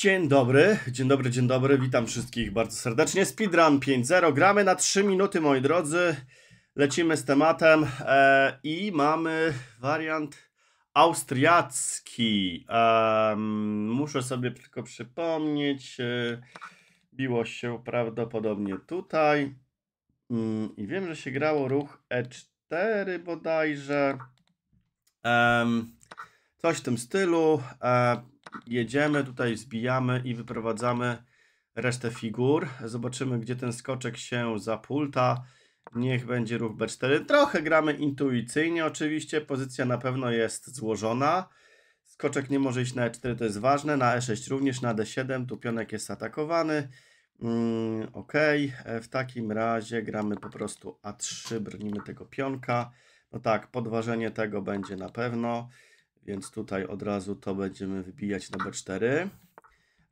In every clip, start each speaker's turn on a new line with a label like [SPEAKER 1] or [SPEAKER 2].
[SPEAKER 1] Dzień dobry, dzień dobry, dzień dobry, witam wszystkich bardzo serdecznie. Speedrun 5.0, gramy na 3 minuty moi drodzy, lecimy z tematem e, i mamy wariant austriacki. E, muszę sobie tylko przypomnieć, e, biło się prawdopodobnie tutaj mm, i wiem, że się grało ruch E4 bodajże, e, coś w tym stylu. E, jedziemy, tutaj zbijamy i wyprowadzamy resztę figur. Zobaczymy, gdzie ten skoczek się zapulta. Niech będzie ruch B4. Trochę gramy intuicyjnie oczywiście. Pozycja na pewno jest złożona. Skoczek nie może iść na E4, to jest ważne. Na E6 również, na D7. Tu pionek jest atakowany. Mm, ok, e, w takim razie gramy po prostu A3, Brnijmy tego pionka. No tak, podważenie tego będzie na pewno. Więc tutaj od razu to będziemy wybijać na B4.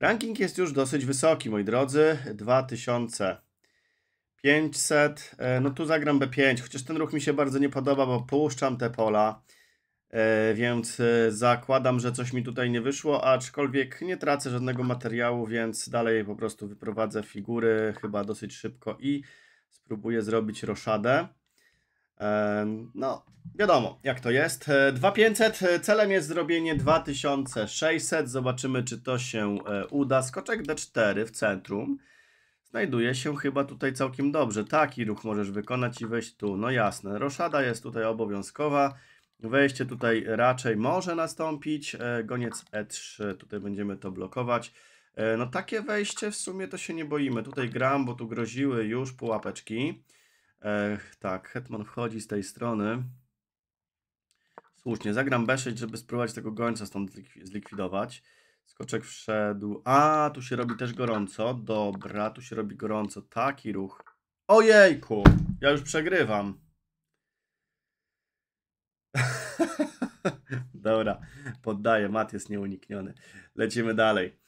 [SPEAKER 1] Ranking jest już dosyć wysoki, moi drodzy. 2500. E, no tu zagram B5, chociaż ten ruch mi się bardzo nie podoba, bo puszczam te pola. E, więc e, zakładam, że coś mi tutaj nie wyszło, aczkolwiek nie tracę żadnego materiału, więc dalej po prostu wyprowadzę figury chyba dosyć szybko i spróbuję zrobić roszadę. No, wiadomo, jak to jest. 2500, e, e, celem jest zrobienie 2600. Zobaczymy, czy to się e, uda. Skoczek D4 w centrum. Znajduje się chyba tutaj całkiem dobrze. Taki ruch możesz wykonać i wejść tu. No jasne, roszada jest tutaj obowiązkowa. Wejście tutaj raczej może nastąpić. Goniec E3, tutaj będziemy to blokować. No takie wejście w sumie to się nie boimy. Tutaj gram, bo tu groziły już pułapeczki. Ech, tak, Hetman wchodzi z tej strony. Słusznie, zagram B6, żeby spróbować tego gońca stąd zlikwidować. Skoczek wszedł. A, tu się robi też gorąco. Dobra, tu się robi gorąco. Taki ruch. Ojejku, ja już przegrywam. Dobra, poddaję. Mat jest nieunikniony. Lecimy dalej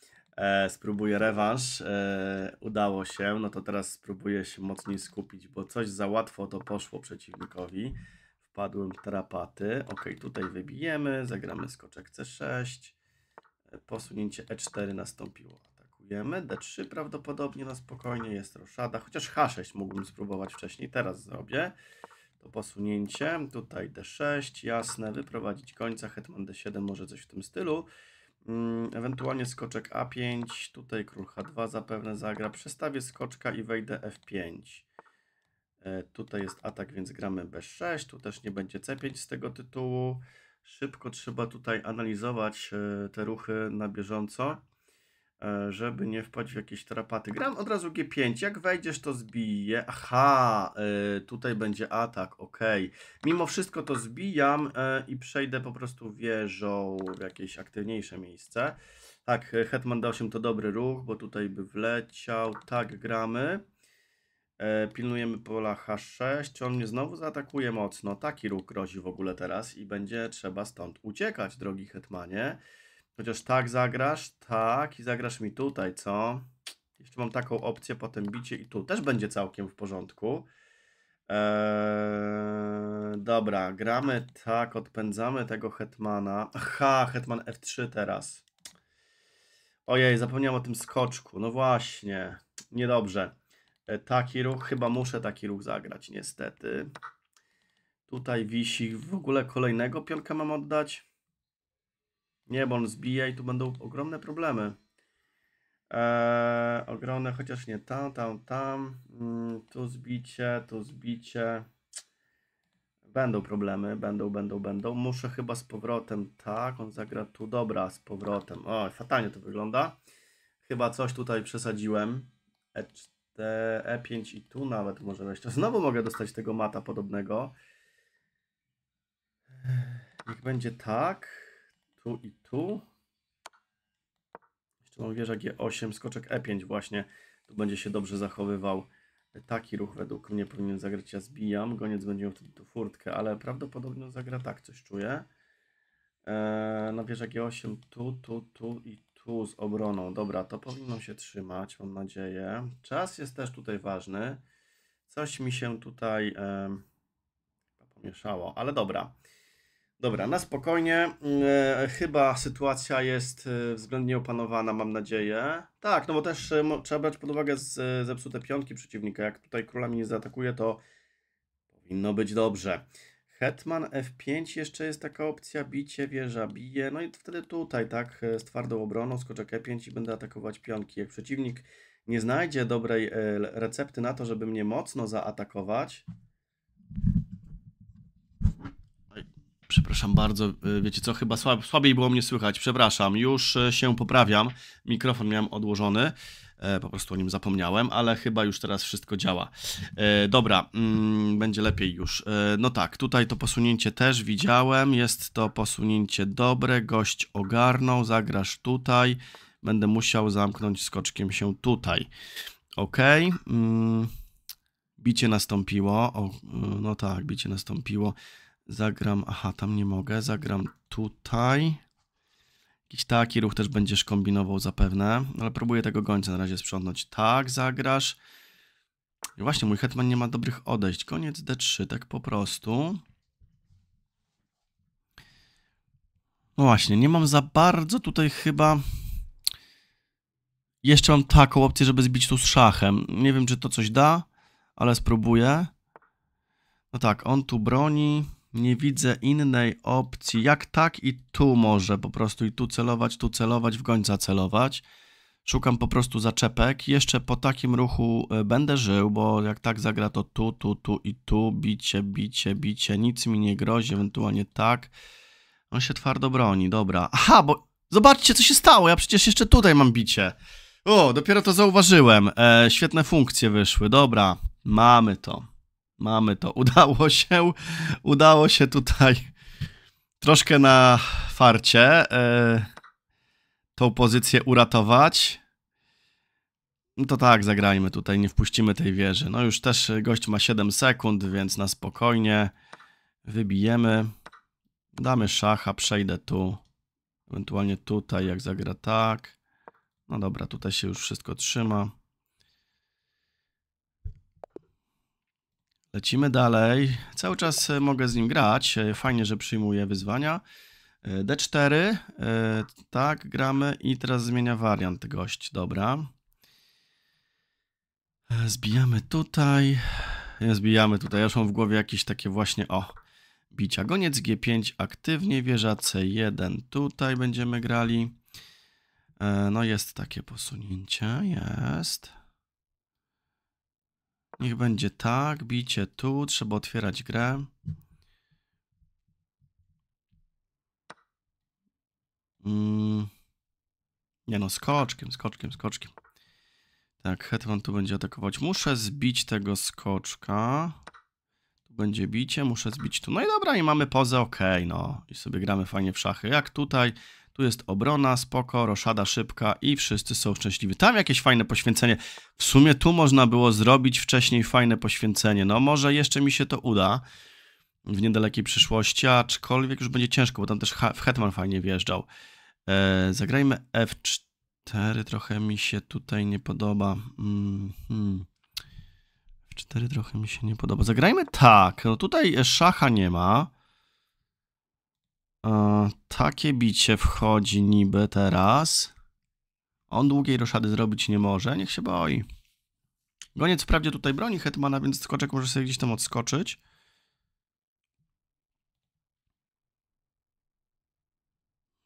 [SPEAKER 1] e, spróbuję rewanż. E, udało się, no to teraz spróbuję się mocniej skupić, bo coś za łatwo to poszło przeciwnikowi. Wpadłem w trapaty. Ok, tutaj wybijemy, zagramy skoczek C6. E, posunięcie E4 nastąpiło. Atakujemy. D3 prawdopodobnie na spokojnie jest roszada, chociaż H6 mógłbym spróbować wcześniej, teraz zrobię. To posunięcie, tutaj D6, jasne, wyprowadzić końca, hetman D7, może coś w tym stylu. Mm, ewentualnie skoczek A5, tutaj król H2 zapewne zagra. Przestawię skoczka i wejdę F5. E, tutaj jest atak, więc gramy B6. Tu też nie będzie C5 z tego tytułu. Szybko trzeba tutaj analizować e, te ruchy na bieżąco. E, żeby nie wpaść w jakieś tarapaty. Gram od razu G5, jak wejdziesz to zbiję. Aha, e, tutaj będzie atak, ok. Mimo wszystko to zbijam e, i przejdę po prostu wieżą w jakieś aktywniejsze miejsce. Tak, Hetman D8 to dobry ruch, bo tutaj by wleciał. Tak, gramy. pilnujemy pola H6. Czy on mnie znowu zaatakuje mocno? Taki ruch grozi w ogóle teraz i będzie trzeba stąd uciekać, drogi Hetmanie. Chociaż tak zagrasz, tak i zagrasz mi tutaj, co? Jeszcze mam taką opcję, potem bicie i tu też będzie całkiem w porządku. Eee, dobra, gramy tak, odpędzamy tego Hetmana. Aha, Hetman F3 teraz. Ojej, zapomniałem o tym skoczku. No właśnie, niedobrze. E, taki ruch, chyba muszę taki ruch zagrać, niestety. Tutaj wisi w ogóle kolejnego pionka mam oddać. Nie, bo on zbija i tu będą ogromne problemy. Eee, ogromne, chociaż nie tam, tam, tam. Mm, tu zbicie, tu zbicie. Będą problemy, będą, będą, będą. Muszę chyba z powrotem, tak, on zagra tu, dobra, z powrotem. O, fatalnie to wygląda. Chyba coś tutaj przesadziłem. E4, E5 i tu nawet może jeszcze Znowu mogę dostać tego mata podobnego. Niech będzie tak tu i tu. Jeszcze mam wieża G8, skoczek E5 właśnie. Tu będzie się dobrze zachowywał. Taki ruch według mnie powinien zagrać. Ja zbijam. Goniec będzie miał wtedy tu furtkę, ale prawdopodobnie zagra tak, coś czuję. Eee, na wieża G8 tu, tu, tu i tu z obroną. Dobra, to powinno się trzymać, mam nadzieję. Czas jest też tutaj ważny. Coś mi się tutaj pomieszało, ale dobra. Dobra, na spokojnie. E, chyba sytuacja jest e, względnie opanowana, mam nadzieję. Tak, no bo też e, trzeba brać pod uwagę zepsute pionki przeciwnika. Jak tutaj królami nie zaatakuje, to powinno być dobrze. Hetman F5 jeszcze jest taka opcja, bicie, wieża, bije. No i wtedy tutaj, tak, z twardą obroną skoczek E5 i będę atakować pionki. Jak przeciwnik nie znajdzie dobrej recepty na to, żeby mnie mocno zaatakować, Przepraszam bardzo, e, wiecie co, chyba słab, słabiej było mnie słychać, przepraszam, już e, się poprawiam, mikrofon miałem odłożony, e, po prostu o nim zapomniałem, ale chyba już teraz wszystko działa. Dobra, mm, będzie lepiej już. No tak, tutaj to posunięcie też widziałem, jest to posunięcie dobre, gość ogarnął, zagrasz tutaj, będę musiał zamknąć skoczkiem się tutaj. Ok, mm, bicie nastąpiło, o, no tak, bicie nastąpiło. Zagram, aha, tam nie mogę, zagram tutaj. Jakiś taki ruch też będziesz kombinował zapewne, ale próbuję tego gońca na razie sprzątnąć. Tak, zagrasz. I właśnie, mój hetman nie ma dobrych odejść. Koniec D3, tak po prostu. No właśnie, nie mam za bardzo tutaj chyba... Jeszcze mam taką opcję, żeby zbić tu z szachem. Nie wiem, czy to coś da, ale spróbuję. No tak, on tu broni. Nie widzę innej opcji. Jak tak i tu może po prostu i tu celować, tu celować, w gońca celować. Szukam po prostu zaczepek. Jeszcze po takim ruchu e, będę żył, bo jak tak zagra to tu, tu, tu i tu. Bicie, bicie, bicie. Nic mi nie grozi, ewentualnie tak. On się twardo broni, dobra. Aha, bo zobaczcie co się stało. Ja przecież jeszcze tutaj mam bicie. O, dopiero to zauważyłem. E, świetne funkcje wyszły, dobra. Mamy to. Mamy to. Udało się. Udało się tutaj troszkę na farcie yy, tą pozycję uratować. No to tak, zagrajmy tutaj, nie wpuścimy tej wieży. No już też gość ma 7 sekund, więc na spokojnie wybijemy. Damy szacha, przejdę tu. Ewentualnie tutaj, jak zagra tak. No dobra, tutaj się już wszystko trzyma. Lecimy dalej. Cały czas e, mogę z nim grać. E, fajnie, że przyjmuje wyzwania. E, D4. Tak, gramy i teraz zmienia wariant gość. Dobra. Zbijamy tutaj. Nie zbijamy tutaj. Ja mam w głowie jakieś takie właśnie o bicia. Goniec G5 aktywnie, wieża C1 tutaj będziemy grali. No jest takie posunięcie, jest. Niech będzie tak, bicie tu, trzeba otwierać grę. Mm. Nie no, skoczkiem, skoczkiem, skoczkiem. Tak, Hetman tu będzie atakować. Muszę zbić tego skoczka. Tu będzie bicie, muszę zbić tu. No i dobra, i mamy pozę, okej, okay, no. I sobie gramy fajnie w szachy. Jak tutaj tu jest obrona, spoko, roszada szybka i wszyscy są szczęśliwi. Tam jakieś fajne poświęcenie. W sumie tu można było zrobić wcześniej fajne poświęcenie. No może jeszcze mi się to uda w niedalekiej przyszłości, aczkolwiek już będzie ciężko, bo tam też w Hetman fajnie wjeżdżał. Eee, zagrajmy F4, trochę mi się tutaj nie podoba. Mm -hmm. F4 trochę mi się nie podoba. Zagrajmy tak, no tutaj szacha nie ma. E, takie bicie wchodzi niby teraz. On długiej roszady zrobić nie może, niech się boi. Goniec wprawdzie tutaj broni Hetmana, więc skoczek może sobie gdzieś tam odskoczyć.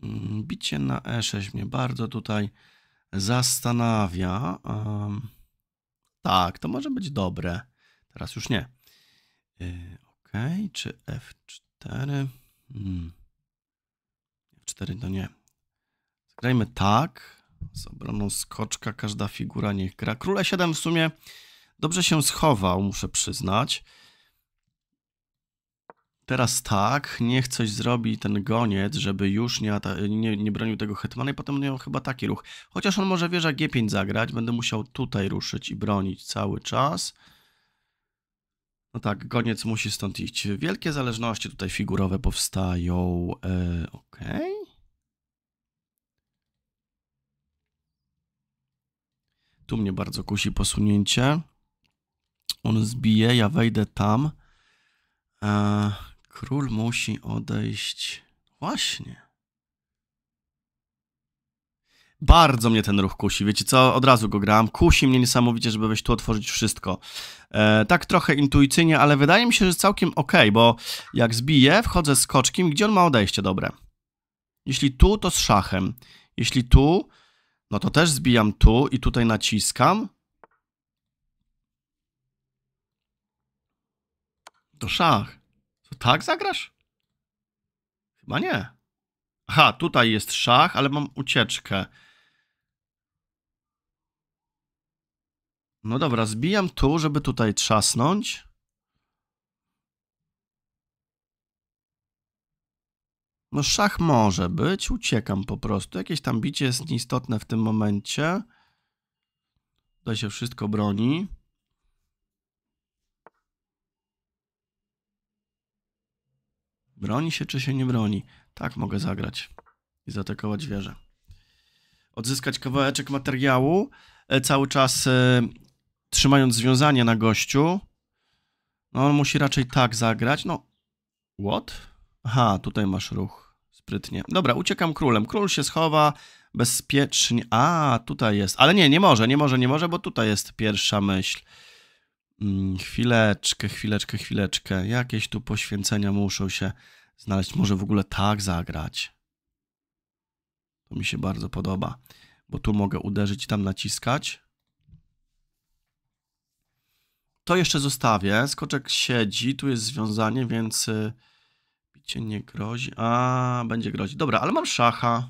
[SPEAKER 1] Mm, bicie na E6 mnie bardzo tutaj zastanawia. Um, tak, to może być dobre. Teraz już nie. Yy, ok, czy F4? Hmm. 4 no nie. Zagrajmy tak. Z obroną skoczka każda figura niech gra. Król 7 e w sumie dobrze się schował, muszę przyznać. Teraz tak, niech coś zrobi ten goniec, żeby już nie, nie, nie bronił tego hetmana i potem miał chyba taki ruch. Chociaż on może wieża G5 zagrać, będę musiał tutaj ruszyć i bronić cały czas. No tak, goniec musi stąd iść. Wielkie zależności tutaj figurowe powstają. E, Okej. Okay. Tu mnie bardzo kusi posunięcie. On zbije, ja wejdę tam. E, król musi odejść. Właśnie. Bardzo mnie ten ruch kusi, wiecie co, od razu go grałem. Kusi mnie niesamowicie, żeby wejść tu otworzyć wszystko. E, tak trochę intuicyjnie, ale wydaje mi się, że całkiem ok, bo jak zbiję, wchodzę z koczkiem, gdzie on ma odejście dobre? Jeśli tu, to z szachem. Jeśli tu, no to też zbijam tu i tutaj naciskam. To szach. To tak zagrasz? Chyba nie. Aha, tutaj jest szach, ale mam ucieczkę. No dobra, zbijam tu, żeby tutaj trzasnąć. No szach może być, uciekam po prostu. Jakieś tam bicie jest nieistotne w tym momencie. Tutaj się wszystko broni. Broni się czy się nie broni? Tak mogę zagrać i zaatakować wieżę. Odzyskać kawałeczek materiału, e, cały czas y, trzymając związanie na gościu. No on musi raczej tak zagrać. No, what? Aha, tutaj masz ruch. Sprytnie. Dobra, uciekam królem. Król się schowa bezpiecznie. A, tutaj jest. Ale nie, nie może, nie może, nie może, bo tutaj jest pierwsza myśl. Hmm, chwileczkę, chwileczkę, chwileczkę. Jakieś tu poświęcenia muszą się znaleźć. Może w ogóle tak zagrać. To mi się bardzo podoba, bo tu mogę uderzyć, tam naciskać. To jeszcze zostawię. Skoczek siedzi, tu jest związanie, więc y, Bicie nie grozi. A, będzie grozi. Dobra, ale mam szacha.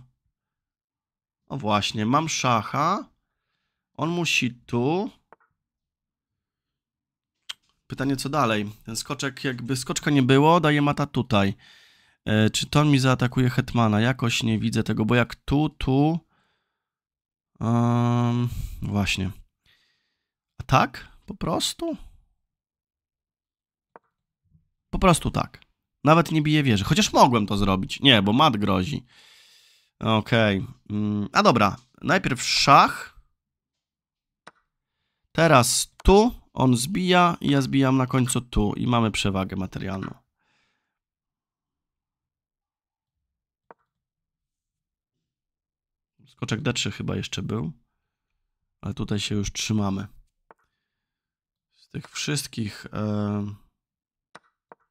[SPEAKER 1] O właśnie, mam szacha. On musi tu. Pytanie, co dalej? Ten skoczek, jakby skoczka nie było, daje mata tutaj. E, czy to mi zaatakuje Hetmana? Jakoś nie widzę tego, bo jak tu, tu... Um, właśnie. A tak? Po prostu? Po prostu tak. Nawet nie bije wieży. Chociaż mogłem to zrobić. Nie, bo mat grozi. Okej. Okay. Mm, a dobra. Najpierw szach. Teraz tu. On zbija i ja zbijam na końcu tu. I mamy przewagę materialną. Skoczek D3 chyba jeszcze był. Ale tutaj się już trzymamy. Z tych wszystkich... Yy...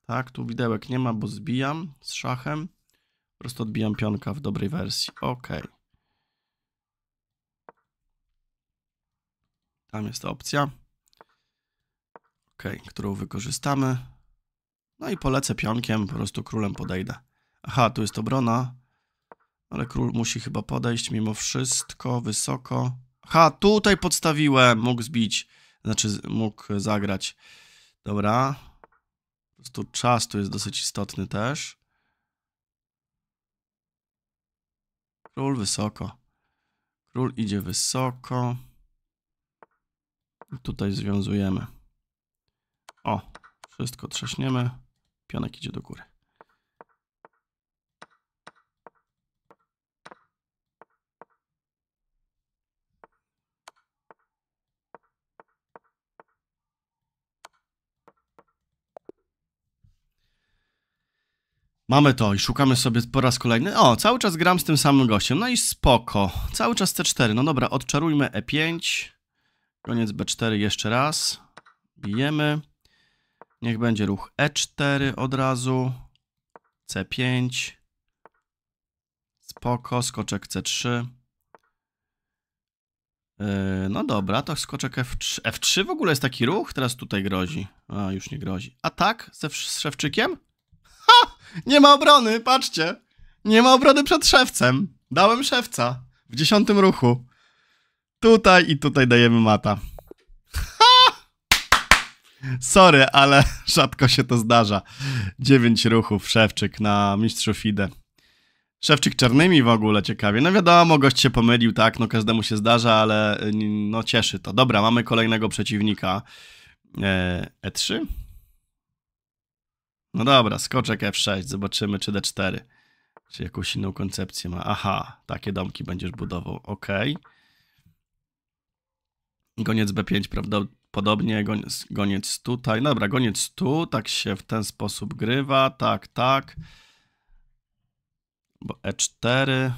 [SPEAKER 1] Tak, tu widełek nie ma, bo zbijam z szachem. Po prostu odbijam pionka w dobrej wersji. Ok. Tam jest ta opcja. Ok, którą wykorzystamy. No i polecę pionkiem, po prostu królem podejdę. Aha, tu jest obrona. Ale król musi chyba podejść mimo wszystko, wysoko. Aha, tutaj podstawiłem, mógł zbić. Znaczy mógł zagrać. Dobra, prostu czas tu jest dosyć istotny też. Król wysoko. Król idzie wysoko. I tutaj związujemy. O, wszystko trzaśniemy. Pionek idzie do góry. Mamy to i szukamy sobie po raz kolejny. O, cały czas gram z tym samym gościem. No i spoko. Cały czas c 4 No dobra, odczarujmy E5. Koniec B4 jeszcze raz. Bijemy. Niech będzie ruch E4 od razu. C5. Spoko, skoczek C3. Yy, no dobra, to skoczek F3. F3 w ogóle jest taki ruch? Teraz tutaj grozi. A, już nie grozi. A tak? Z, F szewczykiem? Nie ma obrony, patrzcie. Nie ma obrony przed szewcem. Dałem szewca w dziesiątym ruchu. Tutaj i tutaj dajemy mata. Ha! Sorry, ale rzadko się to zdarza. Dziewięć ruchów, szewczyk na mistrzu FIDE. Szewczyk czarnymi w ogóle, ciekawie. No wiadomo, gość się pomylił, tak, no każdemu się zdarza, ale y, no cieszy to. Dobra, mamy kolejnego przeciwnika. E3? E no dobra, skoczek F6, zobaczymy czy D4. Czy jakąś inną koncepcję ma. Aha, takie domki będziesz budował, ok. Goniec B5 prawdopodobnie, goniec, goniec tutaj. Dobra, goniec tu, tak się w ten sposób grywa, tak, tak. Bo E4...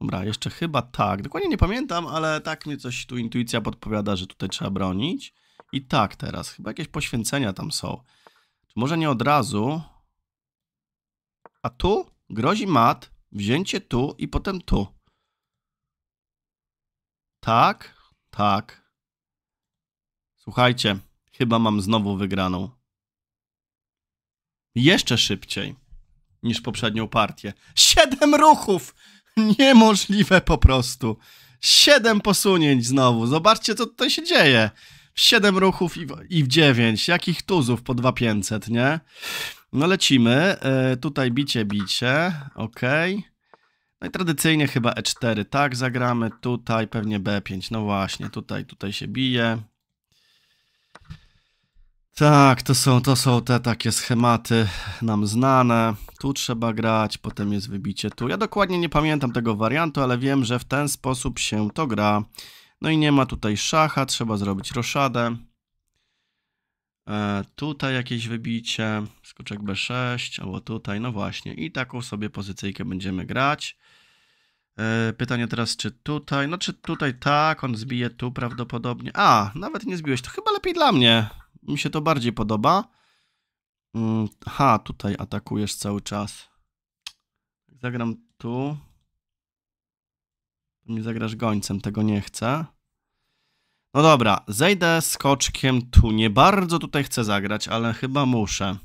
[SPEAKER 1] Dobra, jeszcze chyba tak. Dokładnie nie pamiętam, ale tak mi coś tu intuicja podpowiada, że tutaj trzeba bronić. I tak teraz, chyba jakieś poświęcenia tam są może nie od razu. A tu grozi mat, wzięcie tu i potem tu. Tak, tak. Słuchajcie, chyba mam znowu wygraną. Jeszcze szybciej niż poprzednią partię. Siedem ruchów! Niemożliwe po prostu. Siedem posunięć znowu. Zobaczcie, co tutaj się dzieje w 7 ruchów i w, i w 9. Jakich tuzów po 2500, nie? No lecimy. E, tutaj bicie, bicie. Ok. No i tradycyjnie chyba E4, tak? Zagramy tutaj, pewnie B5. No właśnie, tutaj, tutaj się bije. Tak, to są, to są te takie schematy nam znane. Tu trzeba grać, potem jest wybicie tu. Ja dokładnie nie pamiętam tego wariantu, ale wiem, że w ten sposób się to gra. No i nie ma tutaj szacha, trzeba zrobić roszadę. E, tutaj jakieś wybicie, skoczek B6, albo tutaj, no właśnie. I taką sobie pozycyjkę będziemy grać. E, pytanie teraz, czy tutaj, no czy tutaj tak, on zbije tu prawdopodobnie. A, nawet nie zbiłeś, to chyba lepiej dla mnie. Mi się to bardziej podoba. Mm, ha, tutaj atakujesz cały czas. Zagram tu, mi zagrasz gońcem, tego nie chcę. No dobra, zejdę skoczkiem tu. Nie bardzo tutaj chcę zagrać, ale chyba muszę.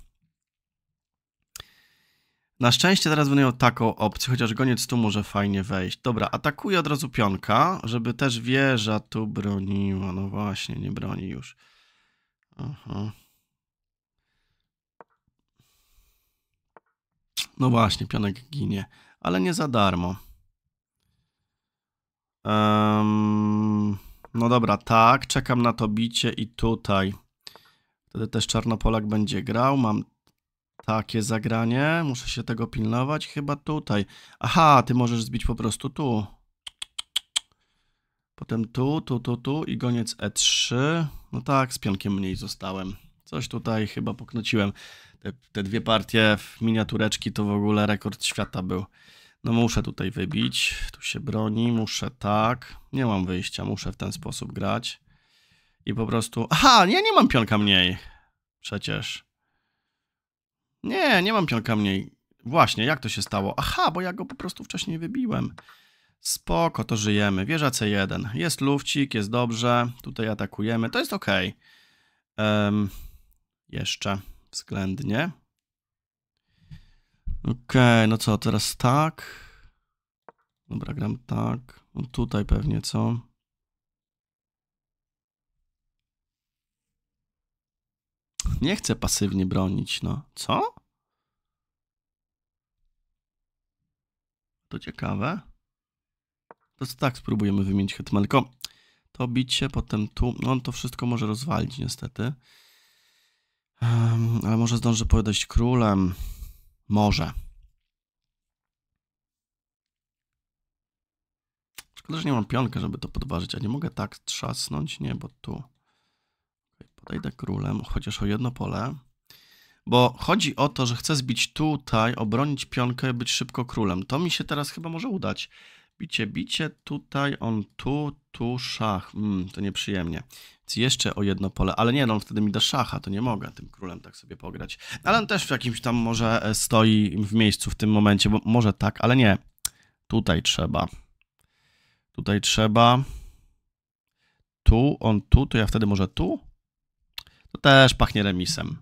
[SPEAKER 1] Na szczęście teraz wynają taką opcję, chociaż goniec tu może fajnie wejść. Dobra, atakuję od razu pionka, żeby też wieża tu broniła. No właśnie, nie broni już. Aha. No właśnie, pionek ginie, ale nie za darmo. Um, no dobra, tak, czekam na to bicie i tutaj. Wtedy też Czarnopolak będzie grał. Mam takie zagranie. Muszę się tego pilnować. Chyba tutaj. Aha, ty możesz zbić po prostu tu. Potem tu, tu, tu, tu i goniec E3. No tak, z pionkiem mniej zostałem. Coś tutaj chyba poknociłem. Te, te dwie partie w miniatureczki to w ogóle rekord świata był. No muszę tutaj wybić, tu się broni, muszę tak. Nie mam wyjścia, muszę w ten sposób grać. I po prostu... Aha, ja nie mam pionka mniej. Przecież. Nie, nie mam pionka mniej. Właśnie, jak to się stało? Aha, bo ja go po prostu wcześniej wybiłem. Spoko, to żyjemy. Wieża C1. Jest lufcik, jest dobrze. Tutaj atakujemy. To jest ok. Um, jeszcze względnie. Okej, okay, no co, teraz tak. Dobra, gram tak. No tutaj pewnie, co? Nie chcę pasywnie bronić, no. Co? To ciekawe. To tak spróbujemy wymienić hetman, tylko to bicie, potem tu. No on to wszystko może rozwalić niestety. Um, ale może zdążę podejść królem. Może. Szkoda, że nie mam pionka, żeby to podważyć. A nie mogę tak trzasnąć? Nie, bo tu... Podejdę królem, chociaż o jedno pole. Bo chodzi o to, że chcę zbić tutaj, obronić pionkę i być szybko królem. To mi się teraz chyba może udać. Bicie, bicie, tutaj, on tu, tu, szach. Mm, to nieprzyjemnie jeszcze o jedno pole, ale nie, no on wtedy mi da szacha, to nie mogę tym królem tak sobie pograć. Ale on też w jakimś tam może e, stoi w miejscu w tym momencie, bo może tak, ale nie. Tutaj trzeba. Tutaj trzeba. Tu, on tu, to ja wtedy może tu? To też pachnie remisem.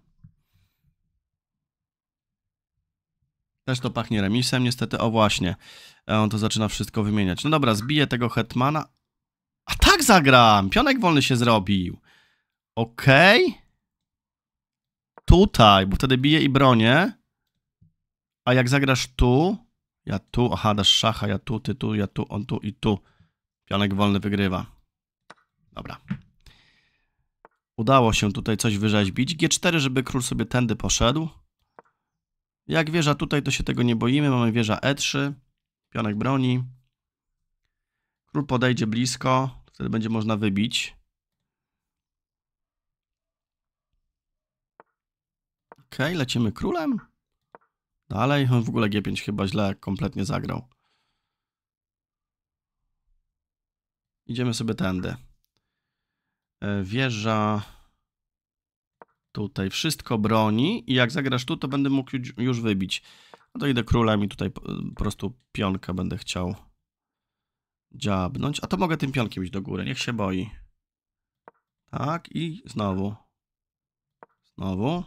[SPEAKER 1] Też to pachnie remisem, niestety. O właśnie, e, on to zaczyna wszystko wymieniać. No dobra, zbiję tego hetmana. A tak zagram! Pionek wolny się zrobił. Okej. Okay. Tutaj, bo wtedy biję i bronię. A jak zagrasz tu... Ja tu, aha, dasz szacha, ja tu, ty tu, ja tu, on tu i tu. Pionek wolny wygrywa. Dobra. Udało się tutaj coś wyrzeźbić. G4, żeby król sobie tędy poszedł. Jak wieża tutaj, to się tego nie boimy. Mamy wieża E3. Pionek broni. Król podejdzie blisko, wtedy będzie można wybić. Ok, lecimy królem. Dalej, on w ogóle G5 chyba źle kompletnie zagrał. Idziemy sobie tędy. E, wieża tutaj wszystko broni i jak zagrasz tu, to będę mógł już wybić. No to idę królem i tutaj po prostu pionka będę chciał dziabnąć. A to mogę tym pionkiem iść do góry, niech się boi. Tak, i znowu. Znowu.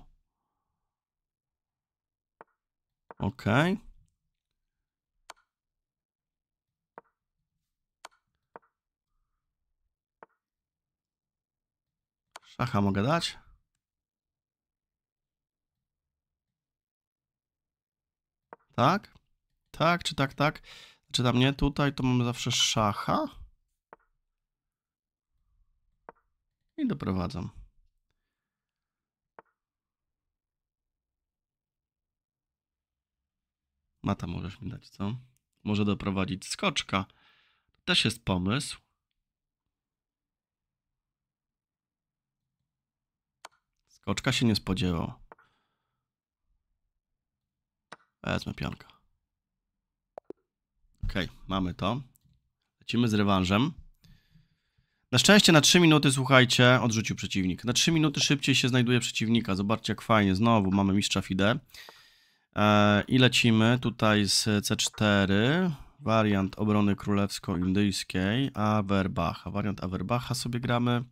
[SPEAKER 1] Ok. Szacha mogę dać? Tak? Tak, czy tak, tak? Czy tam nie? Tutaj to mamy zawsze szacha. I doprowadzam. Mata możesz mi dać, co? Może doprowadzić skoczka. To też jest pomysł. Skoczka się nie spodziewał. Wezmę pionka. Okej, okay, mamy to. Lecimy z rewanżem. Na szczęście na 3 minuty, słuchajcie, odrzucił przeciwnik. Na 3 minuty szybciej się znajduje przeciwnika. Zobaczcie jak fajnie, znowu mamy mistrza FIDE. E, I lecimy tutaj z C4, wariant obrony królewsko-indyjskiej, Averbacha. Wariant Averbacha sobie gramy.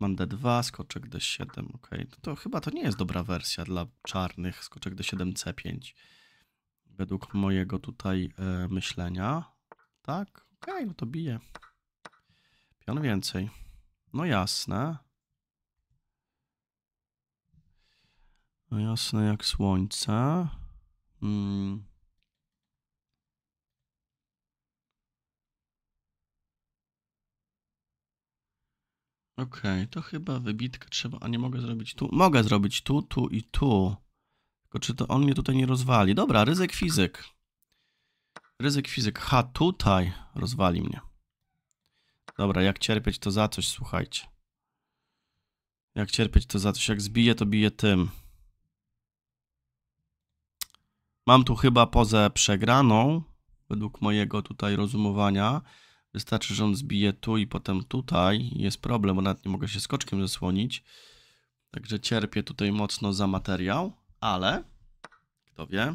[SPEAKER 1] Mam D2, skoczek D7, ok. No to chyba to nie jest dobra wersja dla czarnych, skoczek D7, C5 według mojego tutaj e, myślenia. Tak, okej, okay, no to bije. Pion więcej. No jasne. No jasne jak słońce. ok, hmm. Okej, okay, to chyba wybitkę trzeba, a nie mogę zrobić tu. Mogę zrobić tu, tu i tu. Tylko czy to on mnie tutaj nie rozwali? Dobra, ryzyk fizyk. Ryzyk fizyk. Ha, tutaj rozwali mnie. Dobra, jak cierpieć to za coś, słuchajcie. Jak cierpieć to za coś. Jak zbiję, to biję tym. Mam tu chyba pozę przegraną, według mojego tutaj rozumowania. Wystarczy, że on zbije tu i potem tutaj. Jest problem, bo nawet nie mogę się skoczkiem zasłonić. Także cierpię tutaj mocno za materiał ale kto wie,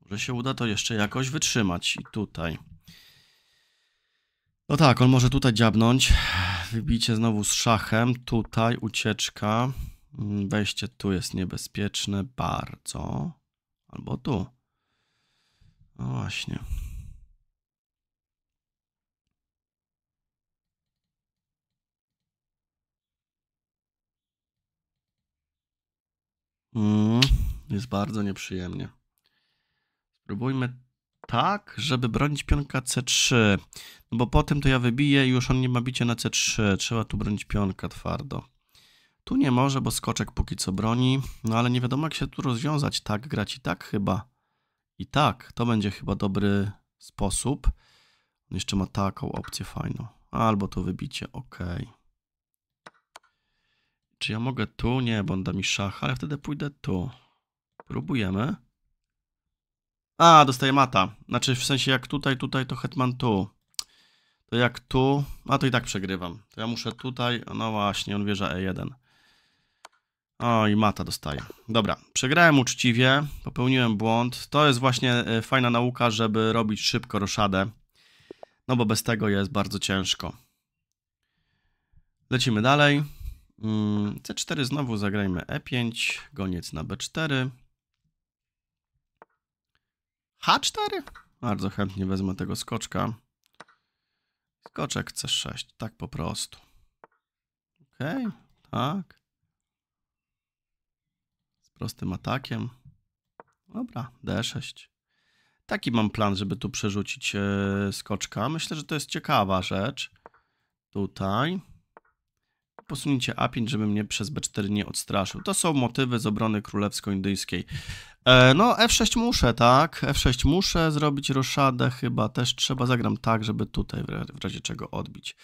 [SPEAKER 1] może się uda to jeszcze jakoś wytrzymać. I tutaj. No tak, on może tutaj dziabnąć. Wybicie znowu z szachem. Tutaj ucieczka. Mm, wejście tu jest niebezpieczne bardzo. Albo tu. No właśnie. Mm, jest bardzo nieprzyjemnie. Spróbujmy tak, żeby bronić pionka C3. No bo potem to ja wybiję i już on nie ma bicia na C3. Trzeba tu bronić pionka twardo. Tu nie może, bo skoczek póki co broni. No ale nie wiadomo jak się tu rozwiązać. Tak grać i tak chyba. I tak. To będzie chyba dobry sposób. On jeszcze ma taką opcję fajną. Albo to wybicie. ok. Czy ja mogę tu? Nie, bo on da mi szach, ale wtedy pójdę tu. Próbujemy. A, dostaję mata. Znaczy, w sensie jak tutaj, tutaj, to hetman tu. To jak tu... A, to i tak przegrywam. To ja muszę tutaj... No właśnie, on wieża E1. O, i mata dostaję. Dobra, przegrałem uczciwie, popełniłem błąd. To jest właśnie e, fajna nauka, żeby robić szybko roszadę. No bo bez tego jest bardzo ciężko. Lecimy dalej. Mm, C4 znowu zagrajmy E5, goniec na B4. H4? Bardzo chętnie wezmę tego skoczka. Skoczek C6, tak po prostu. Okej, tak. Z prostym atakiem. Dobra, D6. Taki mam plan, żeby tu przerzucić e, skoczka. Myślę, że to jest ciekawa rzecz. Tutaj posunięcie A5, żeby mnie przez B4 nie odstraszył. To są motywy z obrony królewsko-indyjskiej. E, no, F6 muszę, tak? F6 muszę zrobić roszadę chyba też trzeba. Zagram tak, żeby tutaj w razie czego odbić.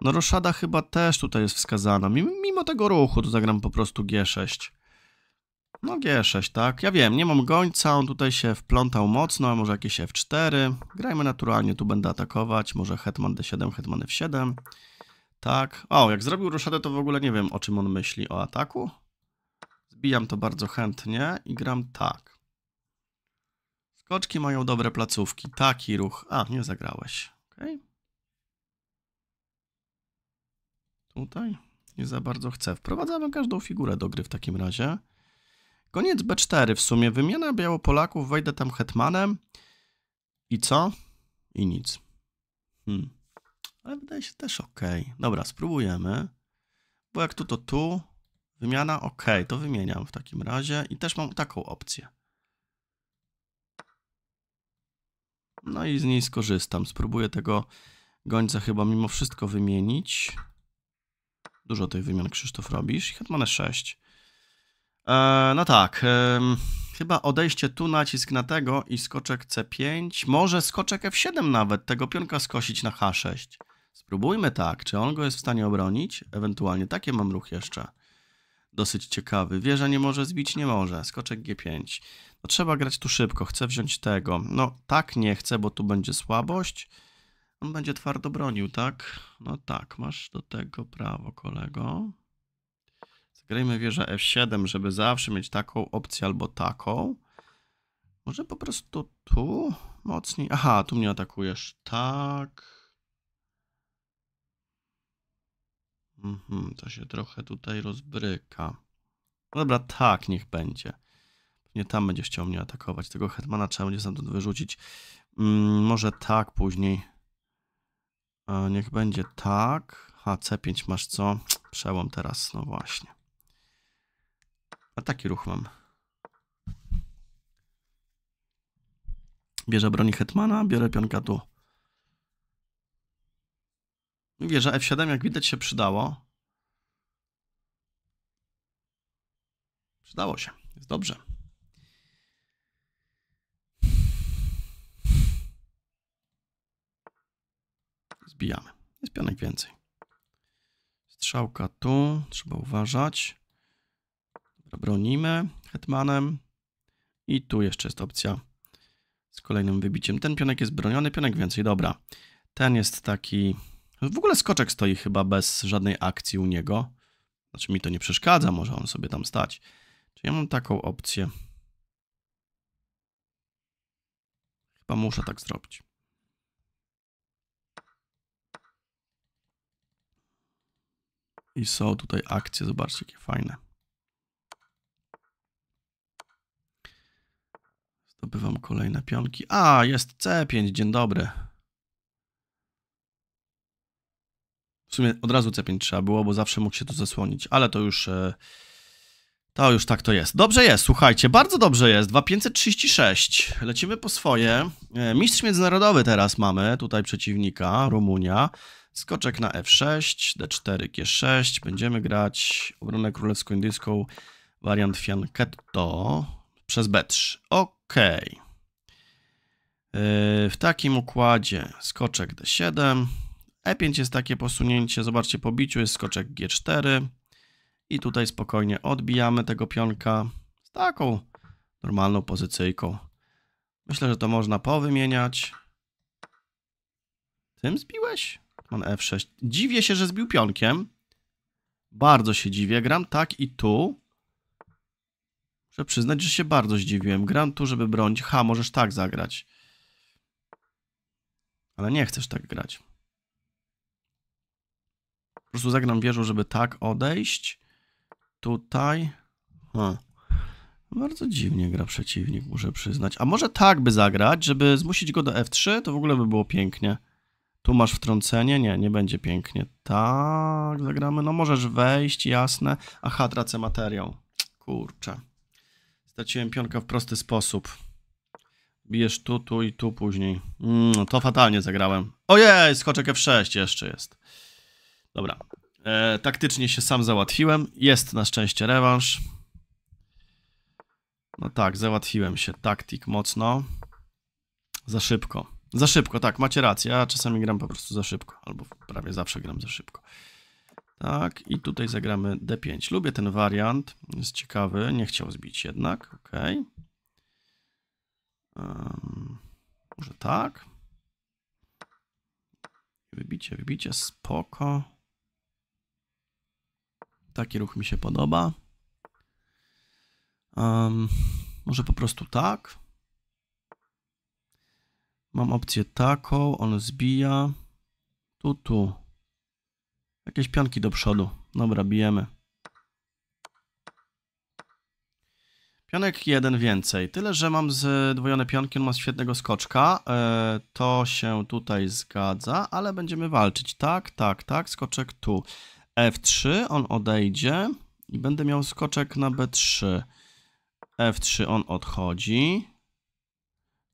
[SPEAKER 1] No, roszada chyba też tutaj jest wskazana. Mimo tego ruchu to zagram po prostu G6. No G6, tak? Ja wiem, nie mam gońca, on tutaj się wplątał mocno, a może jakieś F4. Grajmy naturalnie, tu będę atakować, może hetman D7, hetman F7. Tak. O, jak zrobił ruszadę, to w ogóle nie wiem, o czym on myśli. O ataku? Zbijam to bardzo chętnie i gram tak. Skoczki mają dobre placówki. Taki ruch. A, nie zagrałeś. Okej. Okay. Tutaj nie za bardzo chcę. Wprowadzamy każdą figurę do gry w takim razie. Koniec B4. W sumie wymiana Białopolaków. Wejdę tam hetmanem. I co? I nic. Hmm ale wydaje się też ok. Dobra, spróbujemy. Bo jak tu, to tu. Wymiana ok, to wymieniam w takim razie i też mam taką opcję. No i z niej skorzystam. Spróbuję tego gońca chyba mimo wszystko wymienić. Dużo tych wymian Krzysztof robisz. Hetmane 6. no tak. chyba odejście tu, nacisk na tego i skoczek C5. Może skoczek F7 nawet. Tego pionka skosić na H6. Spróbujmy tak, czy on go jest w stanie obronić? Ewentualnie takie mam ruch jeszcze. Dosyć ciekawy. Wieża nie może zbić, nie może. Skoczek G5. No trzeba grać tu szybko, chcę wziąć tego. No tak nie chcę, bo tu będzie słabość. On będzie twardo bronił, tak? No tak, masz do tego prawo, kolego. Zagrajmy wieża F7, żeby zawsze mieć taką opcję albo taką. Może po prostu tu mocniej. Aha, tu mnie atakujesz. Tak. Mhm, to się trochę tutaj rozbryka. No dobra, tak, niech będzie. Pewnie tam będzie chciał mnie atakować. Tego hetmana trzeba będzie stamtąd wyrzucić. Mm, może tak później. E, niech będzie tak. hc 5 masz co? Przełom teraz, no właśnie. A taki ruch mam. Bierze broni hetmana, biorę pionka tu. Mówię, że F7 jak widać się przydało. Przydało się. Jest dobrze. Zbijamy. Jest pionek więcej. Strzałka tu. Trzeba uważać. Dobra, bronimy hetmanem. I tu jeszcze jest opcja z kolejnym wybiciem. Ten pionek jest broniony. Pionek więcej. Dobra. Ten jest taki no w ogóle skoczek stoi chyba bez żadnej akcji u niego. Znaczy mi to nie przeszkadza, może on sobie tam stać. Czy ja mam taką opcję? Chyba muszę tak zrobić. I są tutaj akcje, zobaczcie jakie fajne. Zdobywam kolejne pionki. A, jest C5, dzień dobry. W sumie od razu C5 trzeba było, bo zawsze mógł się tu zasłonić, ale to już... E, to już tak to jest. Dobrze jest, słuchajcie, bardzo dobrze jest. 2536. Lecimy po swoje. E, mistrz międzynarodowy teraz mamy, tutaj przeciwnika, Rumunia. Skoczek na F6, D4, G6. Będziemy grać obronę królewsko-indyjską, wariant Fianchetto przez B3. Ok. E, w takim układzie skoczek D7, E5 jest takie posunięcie, zobaczcie, po biciu jest skoczek G4 i tutaj spokojnie odbijamy tego pionka z taką normalną pozycyjką. Myślę, że to można powymieniać. Tym zbiłeś? Mam F6. Dziwię się, że zbił pionkiem. Bardzo się dziwię. Gram tak i tu. Muszę przyznać, że się bardzo zdziwiłem. Gram tu, żeby bronić. Ha, możesz tak zagrać. Ale nie chcesz tak grać. Po prostu zagram wieżą, żeby tak odejść. Tutaj. Bardzo dziwnie gra przeciwnik, muszę przyznać. A może tak by zagrać, żeby zmusić go do F3, to w ogóle by było pięknie. Tu masz wtrącenie? Nie, nie będzie pięknie. Tak, zagramy. No możesz wejść, jasne. Aha, tracę materiał. Kurczę. Straciłem pionka w prosty sposób. Bijesz tu, tu i tu później. Mm, to fatalnie zagrałem. Ojej, skoczek F6 jeszcze jest. Dobra. E, taktycznie się sam załatwiłem. Jest na szczęście rewanż. No tak, załatwiłem się. Taktik mocno. Za szybko. Za szybko, tak, macie rację. Ja czasami gram po prostu za szybko. Albo prawie zawsze gram za szybko. Tak, i tutaj zagramy D5. Lubię ten wariant. Jest ciekawy. Nie chciał zbić jednak. ok. Um, może tak. Wybicie, wybicie, spoko. Taki ruch mi się podoba. Um, może po prostu tak. Mam opcję taką, on zbija. Tu, tu. Jakieś pianki do przodu. Dobra, bijemy. Pionek jeden więcej. Tyle, że mam zdwojone pionki, on ma świetnego skoczka. E, to się tutaj zgadza, ale będziemy walczyć. Tak, tak, tak, skoczek tu. F3, on odejdzie i będę miał skoczek na B3. F3, on odchodzi.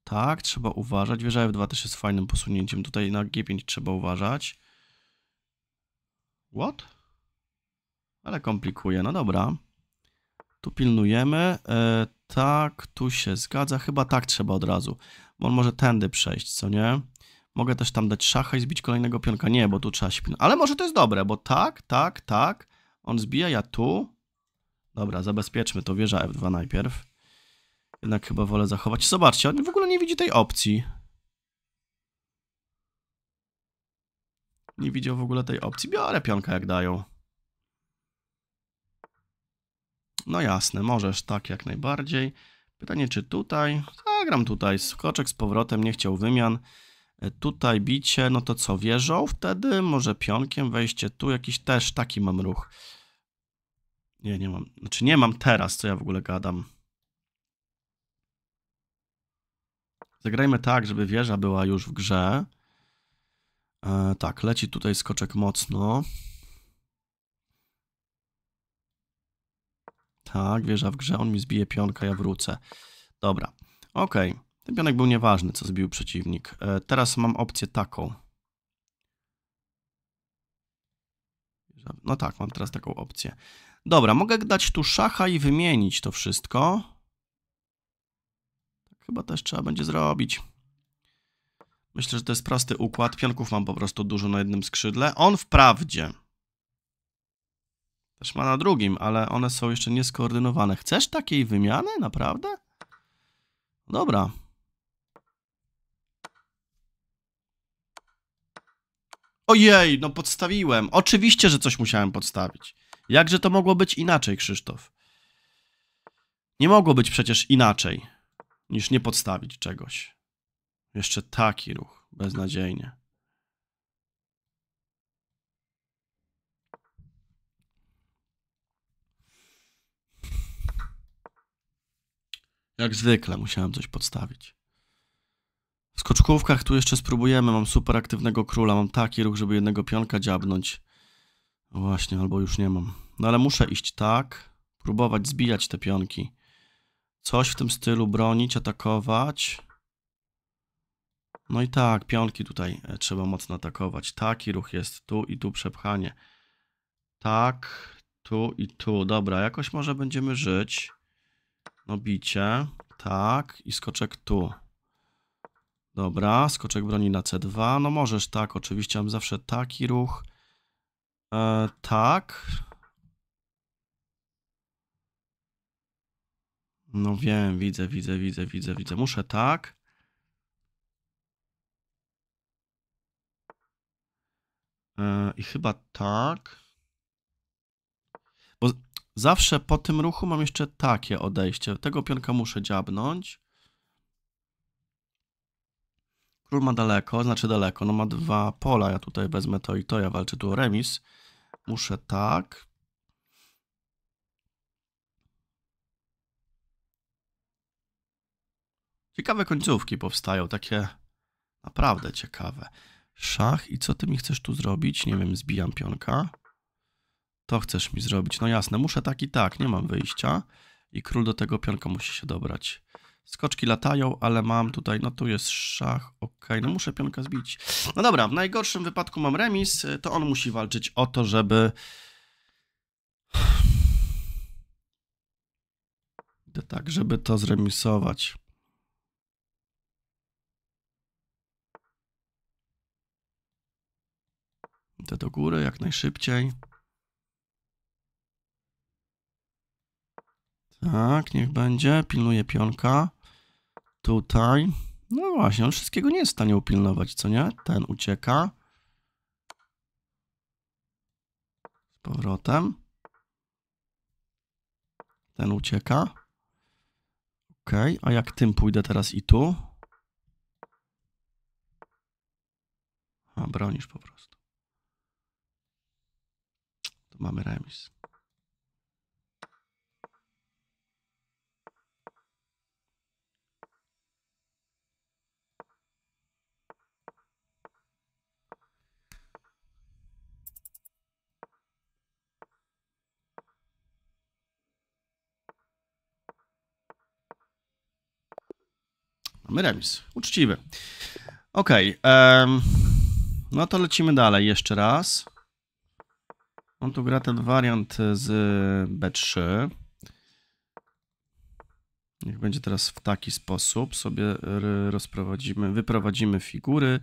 [SPEAKER 1] Tak, trzeba uważać. Wieża F2 też jest fajnym posunięciem. Tutaj na G5 trzeba uważać. What? Ale komplikuje. No dobra. Tu pilnujemy. E, tak, tu się zgadza. Chyba tak trzeba od razu. On może tędy przejść, co nie? Mogę też tam dać szacha i zbić kolejnego pionka. Nie, bo tu trzeba się... Ale może to jest dobre, bo tak, tak, tak. On zbija, ja tu. Dobra, zabezpieczmy to wieża F2 najpierw. Jednak chyba wolę zachować. Zobaczcie, on w ogóle nie widzi tej opcji. Nie widział w ogóle tej opcji. Biorę pionka jak dają. No jasne, możesz tak jak najbardziej. Pytanie czy tutaj? Zagram tutaj. Skoczek z powrotem, nie chciał wymian. Tutaj bicie, no to co, wieżą wtedy? Może pionkiem wejście tu? Jakiś też taki mam ruch. Nie, nie mam. Znaczy nie mam teraz, co ja w ogóle gadam. Zagrajmy tak, żeby wieża była już w grze. E, tak, leci tutaj skoczek mocno. Tak, wieża w grze, on mi zbije pionka, ja wrócę. Dobra, okej. Okay. Ten pionek był nieważny, co zbił przeciwnik. E, teraz mam opcję taką. No tak, mam teraz taką opcję. Dobra, mogę dać tu szacha i wymienić to wszystko. Tak chyba też trzeba będzie zrobić. Myślę, że to jest prosty układ. Pionków mam po prostu dużo na jednym skrzydle. On wprawdzie też ma na drugim, ale one są jeszcze nieskoordynowane. Chcesz takiej wymiany? Naprawdę? Dobra. Ojej, no podstawiłem. Oczywiście, że coś musiałem podstawić. Jakże to mogło być inaczej, Krzysztof? Nie mogło być przecież inaczej, niż nie podstawić czegoś. Jeszcze taki ruch, beznadziejnie. Jak zwykle musiałem coś podstawić. W skoczkówkach tu jeszcze spróbujemy. Mam super aktywnego króla. Mam taki ruch, żeby jednego pionka dziabnąć. właśnie, albo już nie mam. No ale muszę iść tak. Próbować zbijać te pionki. Coś w tym stylu bronić, atakować. No i tak, pionki tutaj e, trzeba mocno atakować. Taki ruch jest tu i tu przepchanie. Tak, tu i tu. Dobra, jakoś może będziemy żyć. No bicie. Tak i skoczek tu. Dobra, skoczek broni na C2. No możesz tak, oczywiście mam zawsze taki ruch. E, tak. No wiem, widzę, widzę, widzę, widzę, widzę. Muszę tak. E, I chyba tak. Bo zawsze po tym ruchu mam jeszcze takie odejście. Tego pionka muszę dziabnąć. Król ma daleko, znaczy daleko, no ma mhm. dwa pola, ja tutaj wezmę to i to, ja walczę tu o remis. Muszę tak. Ciekawe końcówki powstają, takie naprawdę ciekawe. Szach i co ty mi chcesz tu zrobić? Nie wiem, zbijam pionka. To chcesz mi zrobić. No jasne, muszę tak i tak, nie mam wyjścia. I król do tego pionka musi się dobrać. Skoczki latają, ale mam tutaj, no tu jest szach, ok, no muszę pionka zbić. No dobra, w najgorszym wypadku mam remis, to on musi walczyć o to, żeby... Idę tak, żeby to zremisować. Idę do góry jak najszybciej. Tak, niech będzie, pilnuję pionka. Tutaj. No właśnie, on wszystkiego nie jest w stanie upilnować, co nie? Ten ucieka. Z powrotem. Ten ucieka. Ok, a jak tym pójdę teraz i tu? A, bronisz po prostu. Tu mamy remis. Mamy remis. Uczciwy. Okej. Okay, no to lecimy dalej jeszcze raz. On no tu gra ten wariant z B3. Niech będzie teraz w taki sposób. Sobie rozprowadzimy, wyprowadzimy figury.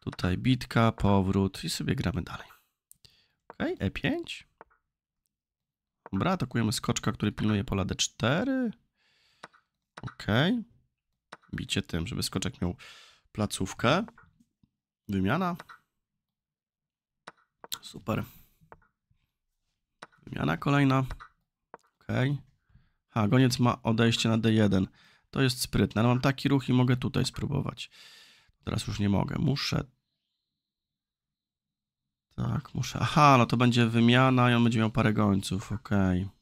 [SPEAKER 1] Tutaj bitka, powrót i sobie gramy dalej. Ok, E5. Dobra, atakujemy skoczka, który pilnuje pola D4. Okej. Okay bicie tym, żeby skoczek miał placówkę. Wymiana. Super. Wymiana kolejna. Ok. Ha, goniec ma odejście na D1. To jest sprytne. No mam taki ruch i mogę tutaj spróbować. Teraz już nie mogę. Muszę... Tak, muszę... Aha, no to będzie wymiana i on będzie miał parę gońców. Okej. Okay.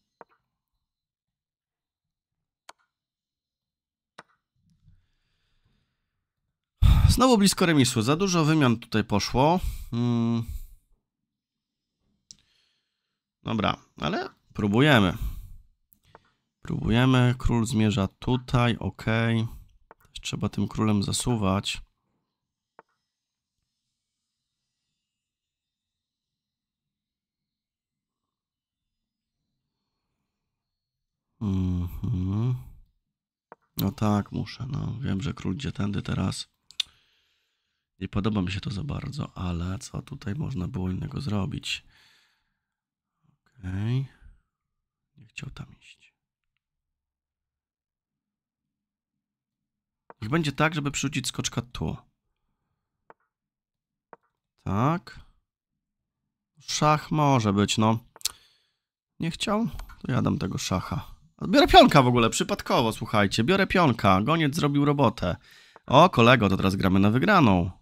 [SPEAKER 1] Znowu blisko remisu. Za dużo wymian tutaj poszło. Hmm. Dobra, ale próbujemy. Próbujemy. Król zmierza tutaj, ok. Trzeba tym królem zasuwać. Mhm. No tak, muszę. No, wiem, że król gdzie tędy teraz. Nie podoba mi się to za bardzo, ale co tutaj można było innego zrobić? Okej. Okay. Nie chciał tam iść. Niech będzie tak, żeby przyrzucić skoczka tu. Tak. Szach może być, no. Nie chciał? To ja dam tego szacha. Biorę pionka w ogóle, przypadkowo, słuchajcie. Biorę pionka. Goniec zrobił robotę. O, kolego, to teraz gramy na wygraną.